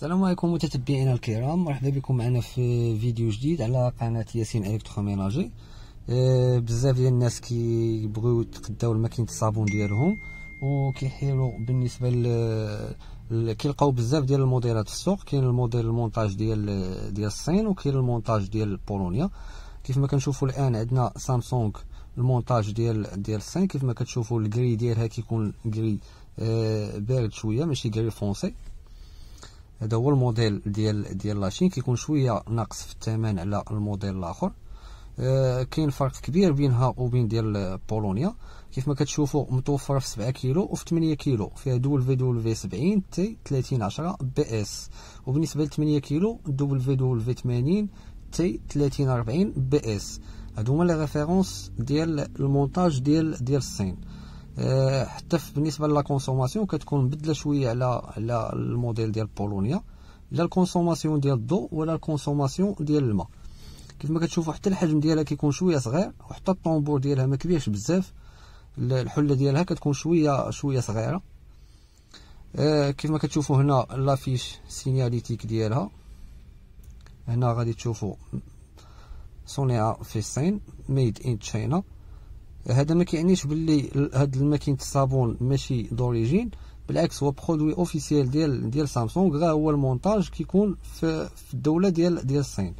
السلام عليكم متتبعينا الكرام مرحبا بكم معنا في فيديو جديد على قناه ياسين الكتروميناجي آه، بزاف ديال الناس كيبغيو يتقداو لماكينه الصابون ديالهم وكيحيروا بالنسبه ل كيلقاو بزاف ديال الموديلات في السوق كاين الموديل المونتاج ديال ديال الصين وكاين المونتاج ديال بولونيا كيف ما كنشوفوا الان عندنا سامسونج المونتاج ديال ديال الصين كيف ما كتشوفوا الجري ديالها كيكون جري آه، بارد شويه ماشي جري فونسي هذا هو الموديل ديال ديال لاشين كيكون شويه ناقص في الثمن على الموديل الاخر آه، كاين فرق كبير بينها وبين ديال بولونيا كيف ما كتشوفوا متوفره في 7 كيلو وفي 8 كيلو فيها دول في دول في 70 تي 30 10 بي اس وبالنسبه ل 8 كيلو دول في دول في 80 تي 30 40 بي اس هادو هما لي ريفيرونس ديال المونتاج ديال ديال الصين آه، حتى بالنسبه لا كونسوماسيون كتكون مبدله شويه على على الموديل ديال بولونيا لا الكونسوماسيون ديال الضوء ولا الكونسوماسيون ديال الماء كيف ما كتشوفوا حتى الحجم ديالها كيكون شويه صغير وحتى الطومبور ديالها ما كبيرش بزاف الحله ديالها كتكون شويه شويه صغيره آه، كيف ما كتشوفوا هنا لافيش سينياليتيك ديالها هنا غادي تشوفوا صنع في الصين ميد ان تشاينا هذا ما كيعنيش باللي هاد الماكينه الصابون ماشي دوريجين بالعكس هو برودوي اوفيسيال ديال ديال سامسونج غير هو المونتاج كيكون في, في الدوله ديال ديال الصين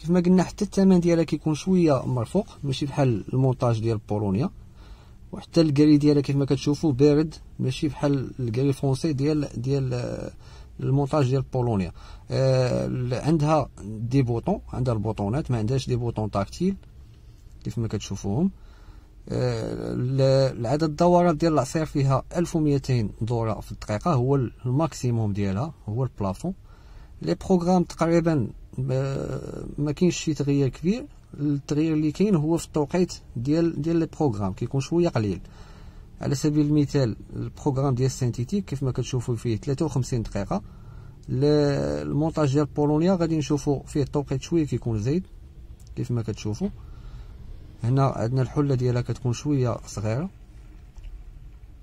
كيف ما قلنا حتى الثمن ديالها كيكون شويه مرفوق ماشي بحال المونتاج ديال بولونيا وحتى الكاري ديالها كيف ما كتشوفوا بارد ماشي بحال الكاري فرونسي ديال ديال آه، المونتاج ديال بولونيا آه عندها دي بوطون عندها البوطونات ما عندهاش دي بوطون تاكتيل كيف ما كتشوفوهم العدد آه، الدورات ديال العصير فيها 1200 دوره في الدقيقه هو الماكسيموم ديالها هو البلافون لي بروغرام تقريبا آه، ما كاينش شي تغيير كبير التغيير اللي كاين هو في التوقيت ديال ديال لي بروغرام كيكون شويه قليل على سبيل المثال البروغرام ديال سينتيتيك كيف ما كتشوفوا فيه 53 دقيقه المونتاج ديال بولونيا غادي نشوفوا فيه التوقيت شويه كيكون زايد كيف ما كتشوفوا هنا عندنا الحله ديالها كتكون شويه صغيره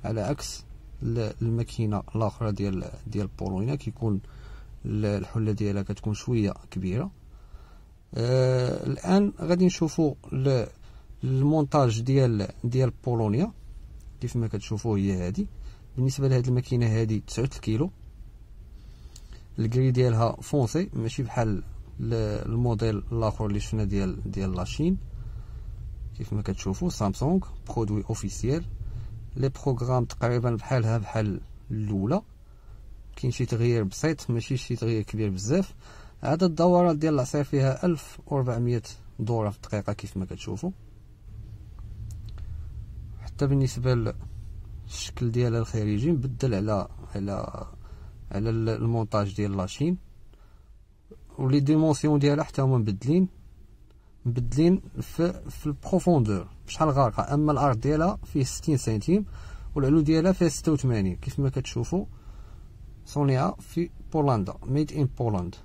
على عكس الماكينه الاخرى ديال ديال البولوينا كيكون الحله ديالها كتكون شويه كبيره آه الان غادي نشوفوا المونتاج ديال ديال بولونيا كيف ما كتشوفوا هي هذه بالنسبه لهاد الماكينه هذه 9 كيلو الكري ديالها فونسي ماشي بحال الموديل الاخر اللي شفنا ديال ديال لاشين كيف ما كتشوفوا سامسونج برودوي اوفيسيال لي بروغرام تقريبا بحالها بحال الاولى كاين شي تغيير بسيط ماشي شي تغيير كبير بزاف عدد الدورات ديال العصير فيها 1400 دوره في الدقيقه كيف ما كتشوفوا حتى بالنسبه للشكل ديالها الخارجي مبدل على على على المونتاج ديال لاشين ولي ديمونسيون ديالها حتى هما مبدلين مبدلين في في البروفوندور شحال غارقه اما الارض ديالها فيه 60 سنتيم والعلو ديالها فيها 86 كيف ما كتشوفوا صنع في بولندا ميد ان بولند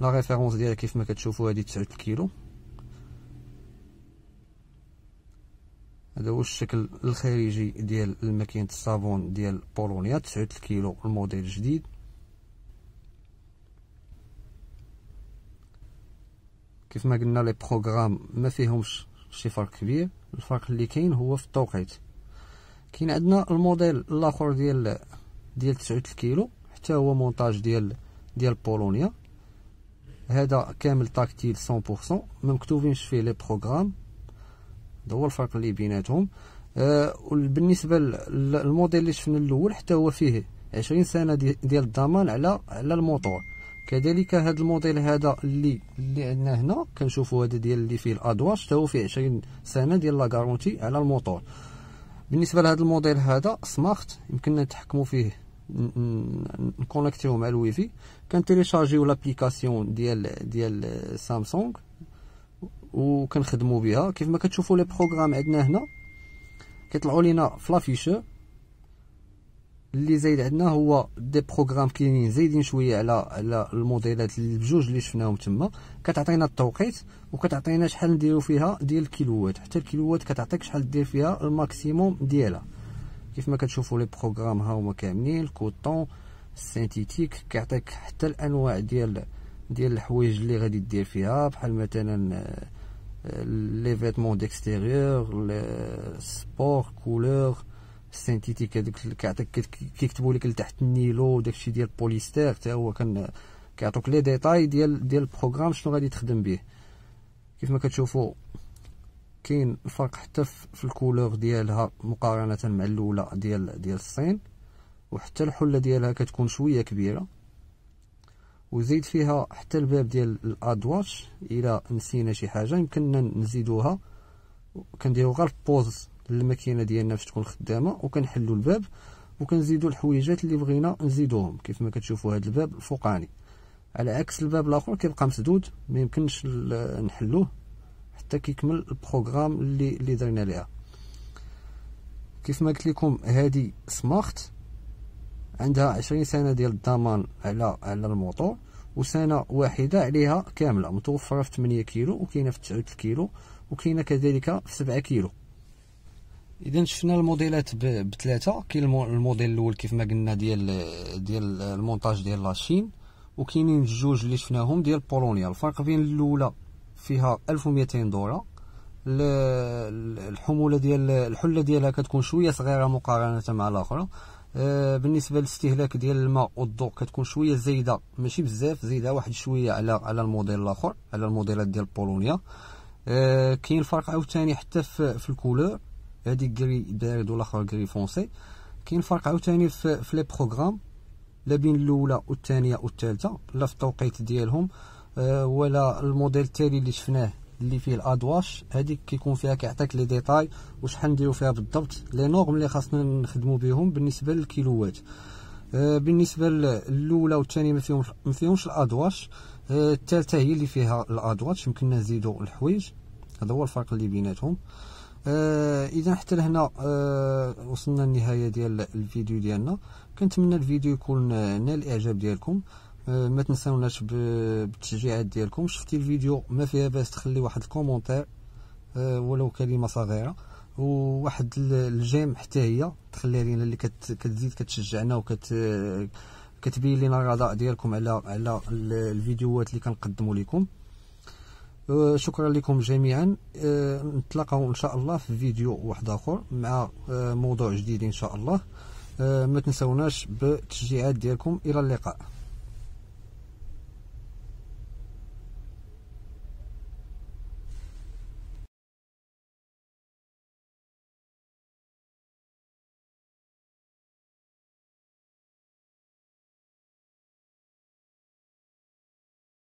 لا ريفيرونس ديالها كيف ما كتشوفوا هذه 9 كيلو هذا هو الشكل الخارجي ديال الماكينه الصابون ديال بولونيا 9 كيلو الموديل الجديد كيف ما قلنا لي بروغرام ما فيهمش شي فرق كبير الفرق اللي كاين هو في التوقيت كاين عندنا الموديل الاخر ديال ديال 9 كيلو حتى هو مونتاج ديال ديال بولونيا هذا كامل تاكتيل 100% ما مكتوبينش فيه لي بروغرام هذا هو الفرق اللي بيناتهم آه بالنسبه للموديل اللي شفنا الاول حتى هو فيه 20 سنه ديال الضمان على على الموتور كذلك هذا الموديل هذا اللي اللي عندنا هنا كنشوفوا هذا ديال اللي فيه الادوار حتى هو فيه 20 سنه ديال لا غارونتي على الموتور بالنسبه لهذا الموديل هذا سمارت يمكننا نتحكموا فيه نكونيكتيو مع الويفي كنتيليشارجيو لابليكاسيون ديال ديال سامسونج وكنخدموا بها كيف ما كتشوفوا لي بروغرام عندنا هنا كيطلعوا لينا فلافيشور اللي زايد عندنا هو دي بروغرام كاينين زايدين شويه على على الموديلات بجوج اللي شفناهم تما كتعطينا التوقيت وكتعطينا شحال نديرو فيها ديال الكيلوات حتى الكيلوات كتعطيك شحال دير فيها الماكسيموم ديالها كيف ما كتشوفوا لي بروغرام ها هما كاملين الكوتون السينتيتيك كيعطيك حتى الانواع ديال ديال الحوايج اللي غادي دير فيها بحال مثلا آه، لي فيتمون ديكستيريور سبور كولور السينتيتيك هذوك كيعطيك كيكتبوا لك لتحت النيلو داكشي ديال البوليستير حتى هو كان كيعطوك لي ديتاي ديال ديال البروغرام شنو غادي تخدم به كيف ما كتشوفوا كاين الفرق حتى في الكولور ديالها مقارنه مع الاولى ديال ديال الصين وحتى الحله ديالها كتكون شويه كبيره وزيد فيها حتى الباب ديال الادواتش الى نسينا شي حاجه يمكننا نزيدوها كنديرو غير بوز الماكينه ديالنا باش تكون خدامه وكنحلوا الباب وكنزيدوا الحويجات اللي بغينا نزيدوهم كيف ما كتشوفوا هذا الباب الفوقاني على عكس الباب الاخر كيبقى مسدود ما يمكنش نحلوه حتى كيكمل البروغرام اللي اللي درنا ليها كيف ما قلت لكم هذه سمارت عندها عشرين سنه ديال الضمان على على الموتور وسنه واحده عليها كامله متوفره في 8 كيلو وكاينه في 9 كيلو وكاينه كذلك في 7 كيلو اذا شفنا الموديلات بثلاثه كاين الموديل الاول كيف ما قلنا ديال ديال المونتاج ديال لاشين وكاينين جوج اللي شفناهم ديال بولونيا الفرق بين الاولى فيها 1200 دولار الحموله ديال الحله ديالها كتكون شويه صغيره مقارنه مع الاخرى آه، بالنسبه للاستهلاك ديال الماء والضوء كتكون شويه زايده ماشي بزاف زايده واحد شويه على على الموديل الاخر على الموديلات ديال بولونيا آه، كاين الفرق عاوتاني حتى في الكولور هذيك كري بارد والاخر كري فونسي كاين فرق عاوتاني في, في لي بروغرام لا بين الاولى والثانيه والثالثه لا في التوقيت ديالهم آه، ولا الموديل التالي اللي شفناه اللي فيه الادواش هذيك كيكون فيها كيعطيك لي ديتاي وشحال نديرو فيها بالضبط لي نورم اللي خاصنا نخدمو بهم بالنسبه للكيلوات آه، بالنسبه للاولى والثانيه ما فيهمش ما فيهمش الادواش آه، الثالثه هي اللي فيها الادواش يمكننا نزيدو الحوايج هذا هو الفرق اللي بيناتهم آه، اذا حتى لهنا آه، وصلنا النهاية ديال الفيديو ديالنا كنتمنى الفيديو يكون آه، نال الاعجاب ديالكم ما تنساوناش بالتشجيعات ديالكم شفتي الفيديو ما فيها باس تخلي واحد الكومونتير ولو كلمه صغيره وواحد الجيم حتى هي تخليها لينا اللي كتزيد كتشجعنا وكت كتبين الرضاء ديالكم على على الفيديوهات اللي كنقدموا لكم أه، شكرا لكم جميعا أه، نتلاقاو ان شاء الله في فيديو واحد اخر مع أه، موضوع جديد ان شاء الله ما تنسوناش بالتشجيعات ديالكم الى اللقاء